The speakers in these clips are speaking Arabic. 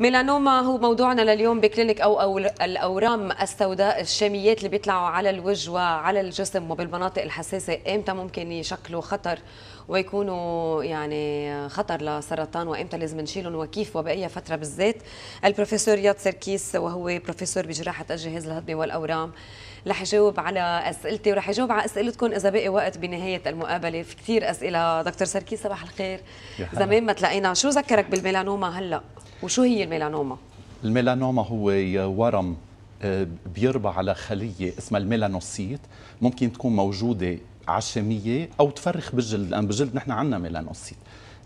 ميلانوما هو موضوعنا لليوم بكلينيك أو, أو الأورام السوداء الشاميات اللي بيطلعوا على الوجه وعلى الجسم وبالمناطق الحساسة إمتى ممكن يشكلوا خطر ويكونوا يعني خطر لسرطان وإمتى لازم نشيلهم وكيف وبأي فترة بالذات البروفيسور ياد سركيس وهو بروفيسور بجراحة الجهاز الهضمي والأورام رح جاوب على اسئلتي ورح يجاوب على اسئلتكم اذا باقي وقت بنهايه المقابله في كثير اسئله دكتور سركي صباح الخير زمان ما تلاقينا شو ذكرك بالميلانوما هلا وشو هي الميلانوما الميلانوما هو ورم آه، بيربى على خليه اسمها الميلانوسيت ممكن تكون موجوده عشميه او تفرخ بالجلد لان بالجلد نحن عندنا ميلانوسيت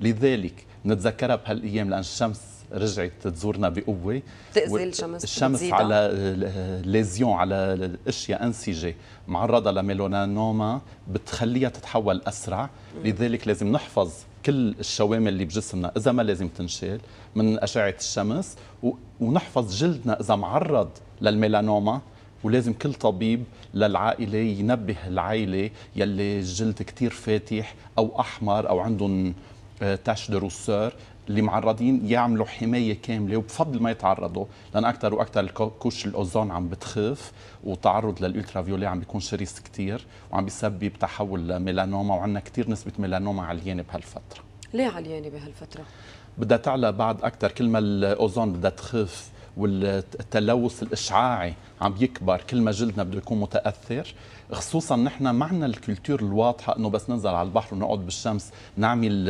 لذلك نتذكرها بهالايام لان الشمس رجعت تزورنا بقوه تأذي الشمس الشمس تزيدها. على ليزيون على اشياء انسجه معرضه لميلونانوما بتخليها تتحول اسرع لذلك لازم نحفظ كل الشوامل اللي بجسمنا اذا ما لازم تنشال من اشعه الشمس ونحفظ جلدنا اذا معرض للميلانوما ولازم كل طبيب للعائلة ينبه العائلة يلي الجلد كتير فاتح أو أحمر أو عندهم آه، تاش دو اللي معرضين يعملوا حمايه كامله وبفضل ما يتعرضوا لان اكثر واكثر كوش الاوزون عم بتخف وتعرض للالترا فيولي عم بيكون شرس كثير وعم بيسبب تحول لميلانوما وعندنا كثير نسبه ميلانوما عاليانه بهالفتره ليه عاليانه بهالفتره بدها تعلى بعد اكثر كل ما الاوزون بدها تخف والتلوث الاشعاعي عم يكبر كل ما جلدنا بده يكون متاثر خصوصا نحن معنا الكلتور الواضحه انه بس ننزل على البحر ونقعد بالشمس نعمل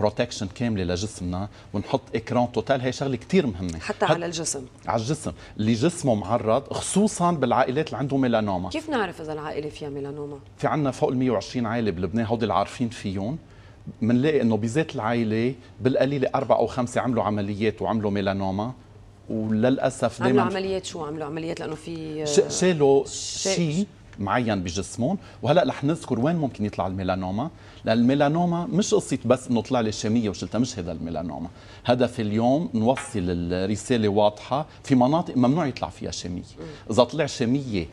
بروتكشن كامله لجسمنا ونحط اكران توتال هي شغله كثير مهمه حتى هت... على الجسم على الجسم اللي جسمه معرض خصوصا بالعائلات اللي عندهم ميلانوما كيف نعرف اذا العائله فيها ميلانوما في عندنا فوق ال 120 عائله بلبنان هودي اللي عارفين فيهم بنلاقي انه بذات العائله بالقليله اربعه او خمسه عملوا عمليات وعملوا ميلانوما وللاسف دائما عملوا عمليات شو عملوا عمليات لانه في شالوا شيء معين بجسمهم وهلا رح نذكر وين ممكن يطلع الميلانوما لان الميلانوما مش قصه بس انه طلع لي شاميه وشلتها مش هذا الميلانوما هدف اليوم نوصل الرساله واضحه في مناطق ممنوع يطلع فيها شاميه اذا طلع شاميه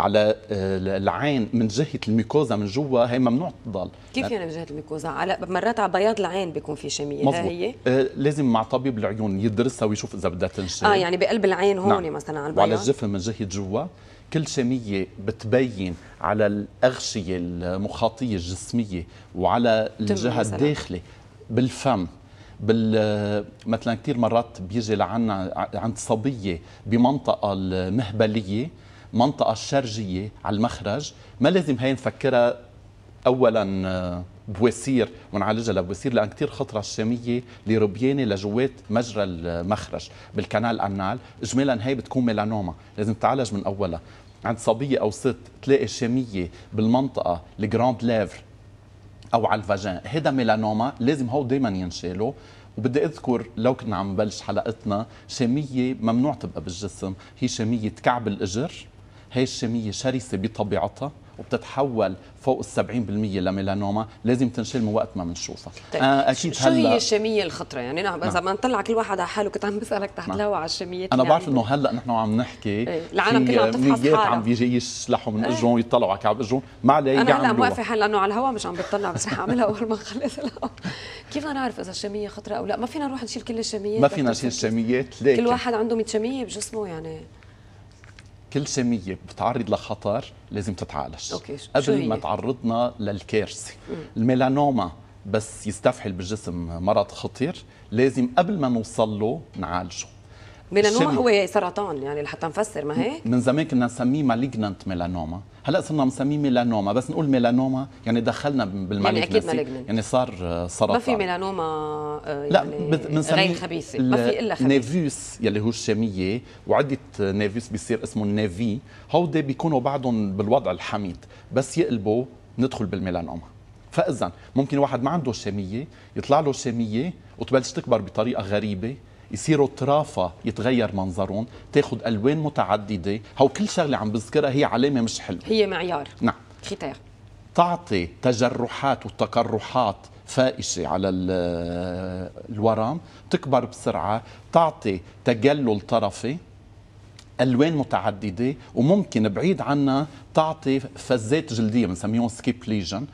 على آه، العين من جهه الميكوزا من جوا هي ممنوع تضل كيف يعني من جهه الميكوزا على مرات على بياض العين بيكون في شميه مظبوط. هي آه لازم مع طبيب العيون يدرسها ويشوف اذا بدها تنشف اه يعني بقلب العين هون نعم. مثلا على البياض وعلى الجفن من جهه جوا كل شمية بتبين على الأغشية المخاطية الجسمية وعلى الجهة الداخلة بالفم بال آه، مثلا كثير مرات بيجي لعنا عند صبيه بمنطقه المهبليه المنطقه الشرجيه على المخرج ما لازم هي نفكرها اولا آه، بوسير ونعالجها لبوسير لان كثير خطره الشاميه اللي لجوات مجرى المخرج بالكنال الانال اجمالا هي بتكون ميلانوما لازم تعالج من اولها عند صبيه او ست تلاقي شاميه بالمنطقه الجراند ليفر او على الفاجان هذا ميلانوما لازم هو دائما ينشاله وبدي اذكر لو كنا عم نبلش حلقتنا شاميه ممنوع تبقى بالجسم هي شاميه كعب الاجر هي الشاميه شرسه بطبيعتها وبتتحول فوق ال 70% لميلانوما لازم تنشل من وقت ما بنشوفها طيب. آه، اكيد شو هلا شو هي الشاميه الخطره يعني انا نعم، اذا نعم. ما نطلع كل واحد على حاله كنت عم بسالك تحت نعم. لو على الشاميات انا بعرف يعني. انه هلا نحن عم نحكي ايه. العالم كلها عم تفحص عم بيجي يسلحوا من إيه. اجرهم ويطلعوا على كعب اجرهم ما عليه انا هلا موافق هلا انه على الهواء مش عم بتطلع بس رح اعملها اول ما خلص كيف كيف نعرف اذا الشاميه خطره او لا ما فينا نروح نشيل كل الشاميات ما فينا نشيل الشميات لكن كل واحد عنده 100 شميه بجسمه يعني كل سميه بتعرض لخطر لازم تتعالج قبل ما تعرضنا للكارثه الميلانوما بس يستفحل بالجسم مرض خطير لازم قبل ما نوصل له نعالجه ميلانوما هو سرطان يعني لحتى نفسر ما هيك من زمان كنا نسميه مالجنانت ميلانوما هلا صرنا نسميه ميلانوما بس نقول ميلانوما يعني دخلنا بالمالجنسي يعني, أكيد يعني صار آه، سرطان ما في ميلانوما آه، يعني لا غير خبيثه ما في الا خبيثه نيفيوس يلي هو الشاميه وعده نيفيوس بيصير اسمه النيفي هودي بيكونوا بعضهم بالوضع الحميد بس يقلبوا ندخل بالميلانوما فاذا ممكن واحد ما عنده شاميه يطلع له شاميه وتبلش تكبر بطريقه غريبه يصيروا طرافة يتغير منظرهم تاخد ألوان متعددة هو كل شغلة عم بذكرها هي علامة مش حلوة هي معيار نعم ختير تعطي تجرحات وتقرحات فائشة على الورم تكبر بسرعة تعطي تجلل طرفي الوان متعدده وممكن بعيد عنا تعطي فزات جلديه بنسميهم سكيب ليجن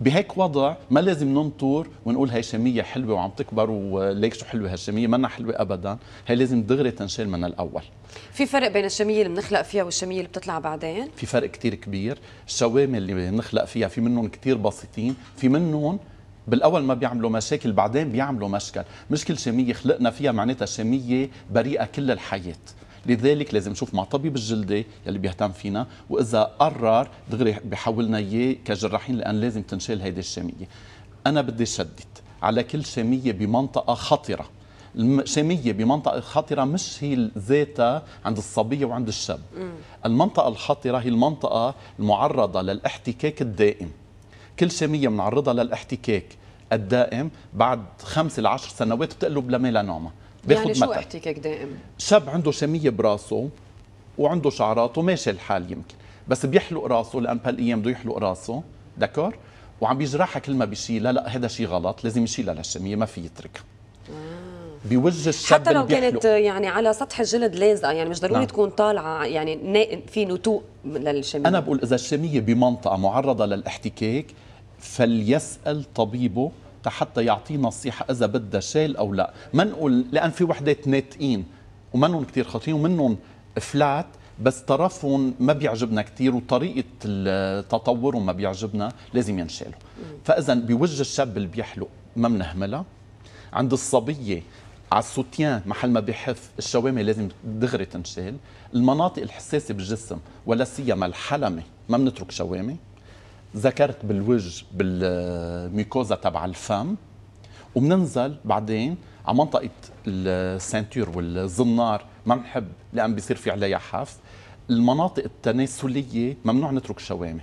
بهيك وضع ما لازم ننطر ونقول هاي شمية حلوه وعم تكبر وليك شو حلوه هالشاميه منا حلوه ابدا هي لازم دغري تنشال من الاول في فرق بين الشاميه اللي بنخلق فيها والشاميه اللي بتطلع بعدين في فرق كثير كبير الشوامل اللي بنخلق فيها في منهم كثير بسيطين في منهم بالاول ما بيعملوا مشاكل بعدين بيعملوا مشكل مشكل شاميه خلقنا فيها معناتها شمية بريئه كل الحياه لذلك لازم نشوف مع طبيب الجلدة يلي بيهتم فينا وإذا قرر دغري بحولنا إياه كجراحين لأن لازم تنشال هيدي الشامية أنا بدي شدد على كل شامية بمنطقة خطرة الشامية بمنطقة خطرة مش هي ذاتها عند الصبية وعند الشاب م. المنطقة الخطرة هي المنطقة المعرضة للاحتكاك الدائم كل شامية منعرضها للاحتكاك الدائم بعد خمس لعشر سنوات بتقلب لميلانوما بياخد يعني شو مثل. احتكاك دائم؟ شاب عنده شمية براسه وعنده شعراته ماشي الحال يمكن بس بيحلق راسه لأن بهالأيام بده يحلق راسه دكور وعم بيجرحها كل ما بيشيلها لا هذا شيء غلط لازم يشيلها للشمية ما في يتركها آه. بوجه الشاب حتى لو كانت يعني على سطح الجلد لازقه يعني مش ضروري نعم. تكون طالعه يعني في نتوء للشميه انا بقول اذا الشميه بمنطقه معرضه للاحتكاك فليسال طبيبه حتى يعطيه نصيحة إذا بدها شال أو لا ما نقول لأن في وحدات ناتقين ومنهم كتير خاطئين ومنهم فلات بس طرفهم ما بيعجبنا كثير وطريقة تطورهم ما بيعجبنا لازم ينشالوا فإذا بوجه الشاب اللي بيحلق ما بنهملها عند الصبية على السوتيان محل ما بحف الشوامة لازم دغري تنشال المناطق الحساسة بالجسم ولا سيما الحلمة ما بنترك شوامة ذكرت بالوجه بالميكوزا تبع الفم وبننزل بعدين على منطقه السنتور والزنار ما بنحب لان بيصير في عليها حف المناطق التناسليه ممنوع نترك شوامه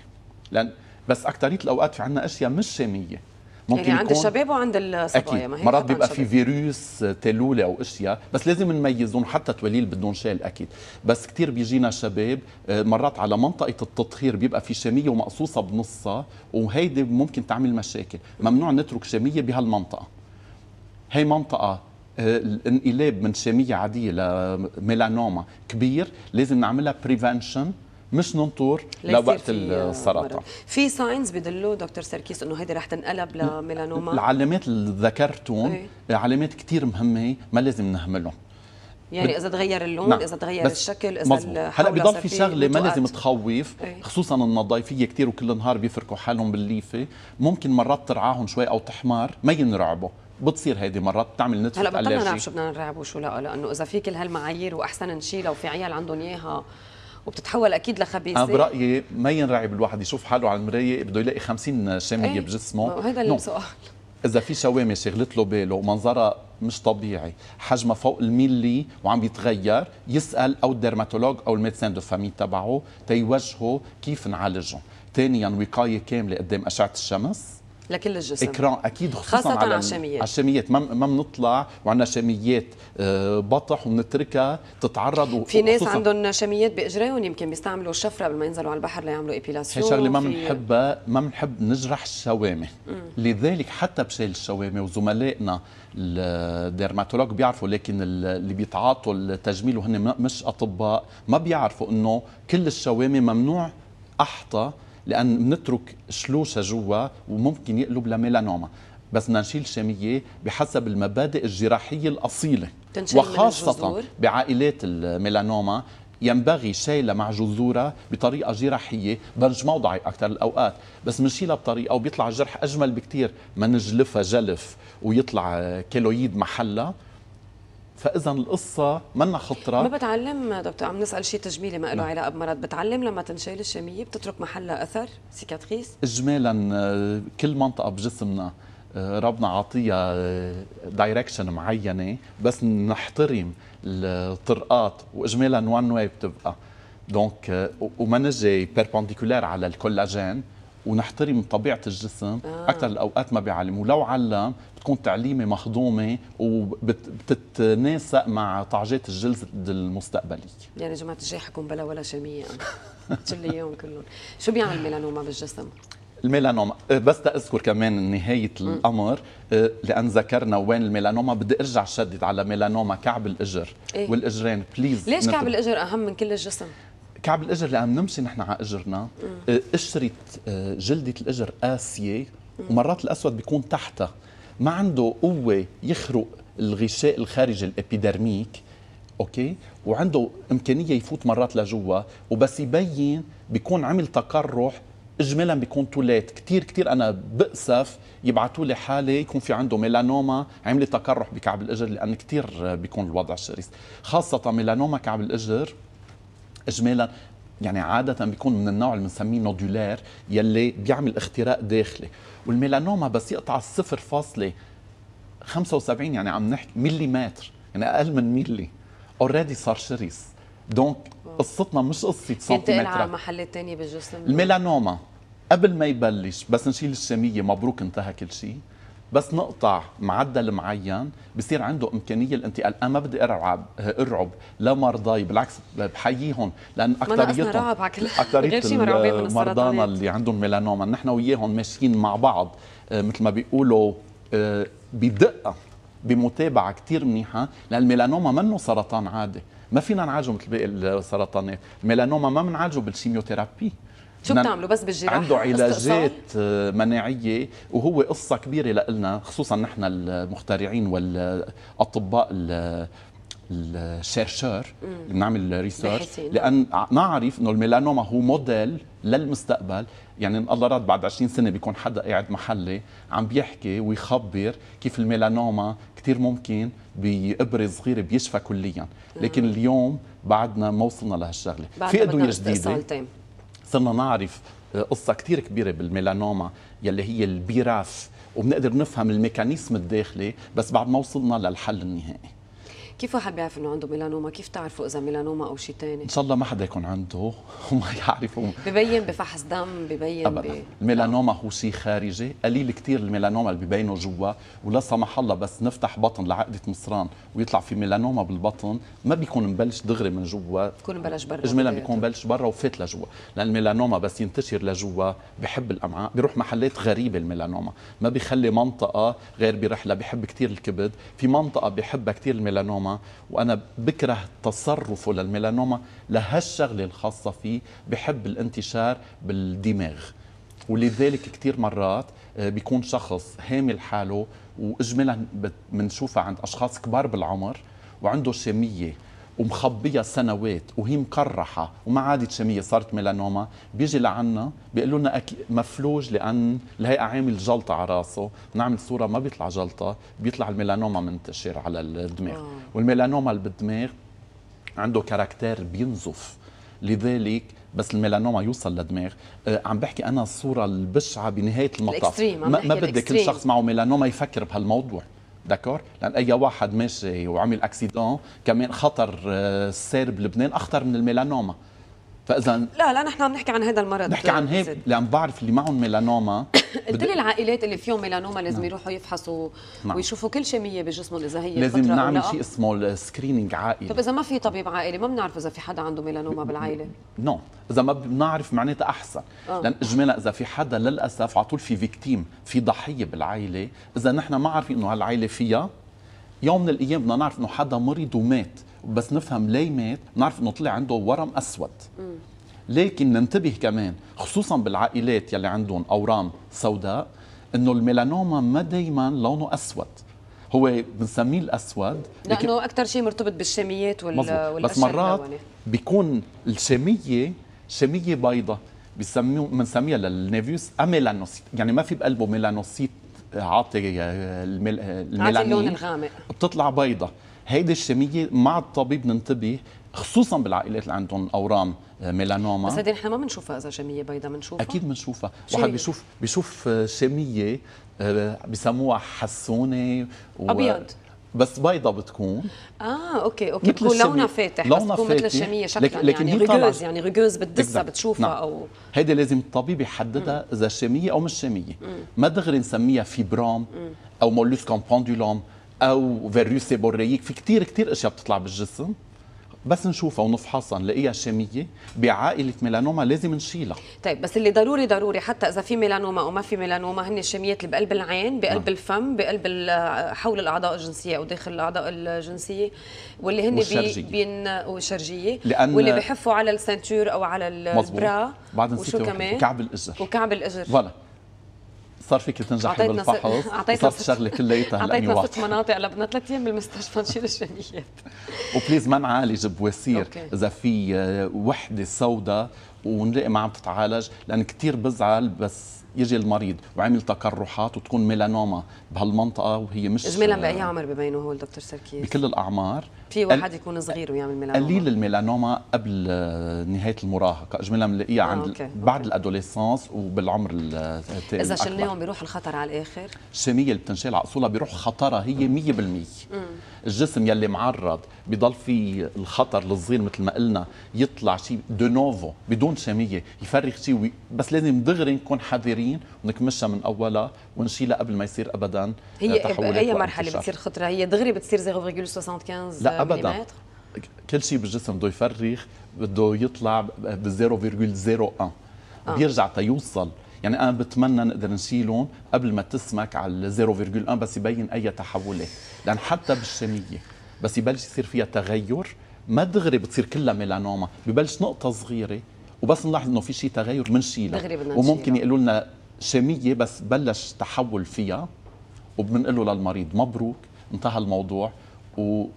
لان بس اكثريه الاوقات في عندنا اشياء مش شاميه ممكن يعني عند الشباب وعند الصبايا أكيد. ما هي مرات بيبقى في فيروس آه، تلوله او اشياء بس لازم نميزهم حتى توليل بدون شال اكيد بس كثير بيجينا شباب آه، مرات على منطقه التطهير بيبقى في شاميه ومقصوصه بنصها وهيدي ممكن تعمل مشاكل ممنوع نترك شاميه بهالمنطقه هي منطقه آه، الانقلاب من شاميه عاديه لميلانوما كبير لازم نعملها بريفنشن مش ننطر لوقت آه، السرطان في ساينز بدلوا دكتور سركيس انه هيدي رح تنقلب لميلانوما العلامات اللي ذكرتهم إيه. علامات كثير مهمه ما لازم نهملهم يعني اذا تغير اللون نعم. اذا تغير الشكل اذا مزبوط. هلا بضل في شغله ما لازم تخوف ايه؟ خصوصا النظايفيه كثير وكل نهار بيفركوا حالهم بالليفه ممكن مرات ترعاهم شوي او تحمار ما ينرعبوا بتصير هيدي مرات بتعمل نتفه هلا بطلنا نعرف شو بدنا نرعب وشو لا لانه اذا في كل هالمعايير واحسن نشيلها وفي عيال عندهم اياها وبتتحول اكيد لخبيثه انا برايي ما ينرعب الواحد يشوف حاله على المرايه بده يلاقي 50 شاميه ايه؟ بجسمه هذا السؤال اذا في شوامه شغلت له باله ومنظرها مش طبيعي حجمها فوق الملي وعم بيتغير يسال او الدرماتولوج او الميدسان دو فامي تبعه تيوجهه كيف نعالجه ثانيا وقايه كامله قدام اشعه الشمس لكل الجسم اكران اكيد خصوصا خاصة على الشاميات على الشاميات ما بنطلع وعندنا شاميات آه، بطح وبنتركها تتعرض في ناس عندهم شاميات باجريهم يمكن بيستعملوا الشفره قبل ما ينزلوا على البحر ليعملوا ايبيلاسيون هي شغله ما بنحبها ما بنحب نجرح الشوامه لذلك حتى بشيل الشوامه وزملائنا الديرماتولوج بيعرفوا لكن اللي بيتعاطوا التجميل وهن مش اطباء ما بيعرفوا انه كل الشوامه ممنوع احطى لان بنترك شلوشة جوا وممكن يقلب لميلانوما بس بدنا نشيل شاميه بحسب المبادئ الجراحيه الاصيله وخاصه بعائلات الميلانوما ينبغي شيلها مع جذورها بطريقه جراحيه برج موضعي اكثر الاوقات بس بنشيلها بطريقه وبيطلع الجرح اجمل بكثير ما نجلفها جلف ويطلع كيلويد محلها فاذا القصه منا خطره ما بتعلم دكتور عم نسال شيء تجميلي ما له علاقه بمرض بتعلم لما تنشال الشاميه بتترك محلها اثر سيكاتريس اجمالا آه، كل منطقه بجسمنا آه، ربنا عطيها دايركشن آه، معينه بس نحترم الطرقات واجمالا وان واي بتبقى دونك وما نجي بيربونديكولار على الكولاجين ونحترم طبيعه الجسم آه. اكثر الاوقات ما بيعلموا لو علم بتكون تعليمه مهضومه وبتتناسق مع طعجات الجلد المستقبليه يعني جماعه الجاي حكون بلا ولا شميه كل اياهم كلهم شو بيعمل ميلانوما بالجسم الميلانوما آه، بس تأذكر كمان نهاية الأمر آه، لأن ذكرنا وين الميلانوما بدي أرجع شدد على ميلانوما كعب الإجر إيه؟ والإجرين بليز ليش نتب. كعب الإجر أهم من كل الجسم؟ كعب الاجر اللي عم نمشي نحن على اجرنا قشره آه، آه، جلده الاجر قاسيه ومرات الاسود بيكون تحتها ما عنده قوه يخرق الغشاء الخارجي الابيدرميك اوكي وعنده امكانيه يفوت مرات لجوا وبس يبين بيكون عمل تقرح اجمالا بيكون طولات كثير كثير انا بأسف يبعثوا لي حاله يكون في عنده ميلانوما عمل تقرح بكعب الاجر لان كثير بيكون الوضع شرس خاصه ميلانوما كعب الاجر اجمالا يعني عادة بيكون من النوع اللي بنسميه نودولير يلي بيعمل اختراق داخلي والميلانوما بس يقطع الصفر فاصلة 75 يعني عم نحكي مليمتر يعني أقل من ملي اوريدي صار شرس دونك قصتنا مش قصة سنتيمتر على محل تاني بالجسم الميلانوما قبل ما يبلش بس نشيل الشامية مبروك انتهى كل شيء بس نقطع معدل معين بصير عنده امكانيه الانتقال انا ما بدي ارعب ارعب لا مرضاي بالعكس بحييهم لان اكثريتهم اكثريه مرضانا اللي عندهم ميلانوما نحن وياهم ماشيين مع بعض آه، مثل ما بيقولوا آه، بدقه بمتابعه كثير منيحه لان الميلانوما منه سرطان عادي ما فينا نعالجه مثل باقي السرطانات الميلانوما ما بنعالجه بالشيميوثيرابي شو بتعملوا بس بالجراحه عنده علاجات آه، مناعيه وهو قصه كبيره لنا خصوصا نحن المخترعين والاطباء الشيرشور اللي بنعمل ريسيرش لان نعرف انه الميلانوما هو موديل للمستقبل يعني الله راد بعد 20 سنه بيكون حدا قاعد محلي عم بيحكي ويخبر كيف الميلانوما كثير ممكن بابره صغيره بيشفى كليا لكن اليوم بعدنا ما وصلنا لهالشغله في ادويه جديده صرنا نعرف آه، قصه كثير كبيره بالميلانوما يلي هي البيراث وبنقدر نفهم الميكانيزم الداخلي بس بعد ما وصلنا للحل النهائي كيف واحد بيعرف انه عنده ميلانوما كيف تعرفوا اذا ميلانوما او شيء ثاني ان شاء الله ما حدا يكون عنده وما يعرفه ببين بفحص دم ببين ب... الميلانوما هو شيء خارجي قليل كثير الميلانوما اللي ببينه جوا ولا سمح الله بس نفتح بطن لعقده مصران ويطلع في ميلانوما بالبطن ما بيكون مبلش دغري من جوا بكون مبلش برا اجمالا بيكون مبلش برا وفات لجوا لان الميلانوما بس ينتشر لجوا بحب الامعاء بيروح محلات غريبه الميلانوما ما بيخلي منطقه غير برحله بحب كثير الكبد في منطقه بحبها كثير الميلانوما الميلانوما وانا بكره تصرفه للميلانوما لهالشغله الخاصه فيه بحب الانتشار بالدماغ ولذلك كثير مرات آه، بيكون شخص هامل حاله واجمالا بنشوفها عند اشخاص كبار بالعمر وعنده شاميه ومخبيها سنوات وهي مقرحه وما عادت شاميه صارت ميلانوما بيجي لعنا بيقولوا لنا مفلوج لان الهيئه عامل جلطه على راسه بنعمل صوره ما بيطلع جلطه بيطلع الميلانوما منتشر على الدماغ آه. والميلانوما اللي بالدماغ عنده كاركتير بينزف لذلك بس الميلانوما يوصل للدماغ آه عم بحكي انا الصوره البشعه بنهايه المطاف ما, ما بدي كل شخص معه ميلانوما يفكر بهالموضوع دكور لان اي واحد ماشي وعمل اكسيدون كمان خطر السير آه، بلبنان اخطر من الميلانوما فاذا لا لا نحن عم نحكي عن هذا المرض نحكي عن هيك لان بعرف اللي معهم ميلانوما قلت لي العائلات اللي فيهم ميلانوما لازم نعم. يروحوا يفحصوا نعم. ويشوفوا كل شميه بجسمهم اذا هي لازم نعمل شيء اسمه سكرينينج عائلي طب اذا ما في طبيب عائلي ما بنعرف اذا في حدا عنده ميلانوما بالعائله نو اذا ما بنعرف معناتها احسن آه. لان اجمالا اذا في حدا للاسف على طول في فيكتيم في ضحيه بالعائله اذا نحن ما عارفين انه هالعائله فيها يوم من الايام بدنا نعرف انه حدا مرض ومات بس نفهم ليه مات نعرف انه طلع عنده ورم اسود لكن ننتبه كمان خصوصا بالعائلات يلي عندهم اورام سوداء انه الميلانوما ما دائما لونه اسود هو بنسميه الاسود لانه اكثر شيء مرتبط بالشاميات وال والاشياء بس مرات اللونة. بيكون الشاميه شاميه بيضة بنسميها للنيفيوس اميلانوسيت يعني ما في بقلبه ميلانوسيت عاطي آه، المل... آه، الميلانين اللون الغامق بتطلع بيضة هيدي الشمية مع الطبيب ننتبه خصوصا بالعائلات اللي عندهم اورام آه، ميلانوما بس هيدي نحن ما بنشوفها اذا شميه بيضة بنشوفها اكيد بنشوفها واحد بيشوف بيشوف شميه بسموها حسونه و... ابيض بس بيضة بتكون اه اوكي اوكي بتكون لونها فاتح لونة بس بتكون مثل الشامية شكلا لك لكن يعني رجوز يعني رجوز بتدسها بتشوفها نعم. او هيدي لازم الطبيب يحددها اذا شامية او مش شامية ما دغري نسميها فيبرام او مولوسكوم بوندولوم او فيروس بوريك في كثير كثير اشياء بتطلع بالجسم بس نشوفها ونفحصها نلاقيها شاميه بعائله ميلانوما لازم نشيلها طيب بس اللي ضروري ضروري حتى اذا في ميلانوما او ما في ميلانوما هن الشاميات اللي بقلب العين بقلب آه. الفم بقلب حول الاعضاء الجنسيه او داخل الاعضاء الجنسيه واللي هن بين والشرجيه لأن واللي بحفوا على السنتور او على البرا بعد نسيت وكعب الاجر وكعب الاجر فوالا صار فيك تنجحي بالفحص صارت الشغله كلياتها اعطيتنا ست مناطق لبنا ثلاث ايام بالمستشفى نشيل الشنيات وبليز ما نعالج بواسير اذا في آه، وحده سوداء ونلاقي ما عم تتعالج لان كثير بزعل بس يجي المريض وعمل تقرحات وتكون ميلانوما بهالمنطقه وهي مش اجمالا باي عمر ببينوا هول دكتور سركيس بكل الاعمار في واحد يكون صغير ويعمل ميلانوما قليل الميلانوما قبل نهايه المراهقه اجمالا بنلاقيها عند آه، أوكي. بعد الادوليسانس وبالعمر الثاني اذا شلناهم بيروح الخطر على الاخر الشاميه اللي بتنشال على اصولها بيروح خطرها هي 100% الجسم يلي معرض بضل في الخطر الصغير مثل ما قلنا يطلع شيء دو نوفو بدون شاميه يفرغ شيء بس لازم دغري نكون حذرين السوريين ونكمشها من اولها ونشيلها قبل ما يصير ابدا هي آه، تحولات اي مرحله بتصير خطره هي دغري بتصير 0.75 لا ابدا كل شيء بالجسم بده يفرخ بده يطلع ب 0.01 آه. بيرجع تيوصل يعني انا بتمنى نقدر نشيلهم قبل ما تسمك على 0.1 بس يبين اي تحولات لان حتى بالشاميه بس يبلش يصير فيها تغير ما دغري بتصير كلها ميلانوما ببلش نقطه صغيره وبس نلاحظ انه في شيء تغير بنشيلها وممكن يقولوا لنا شاميه بس بلش تحول فيها وبنقول له للمريض مبروك انتهى الموضوع وما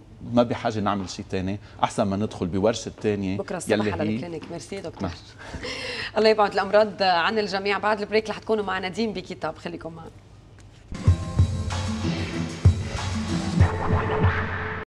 بحاجه نعمل شيء ثاني احسن ما ندخل بورشه ثانيه بكره الصبح على الكلينيك ميرسي دكتور الله يبعد الامراض عن الجميع بعد البريك رح تكونوا مع نديم بكتاب خليكم معنا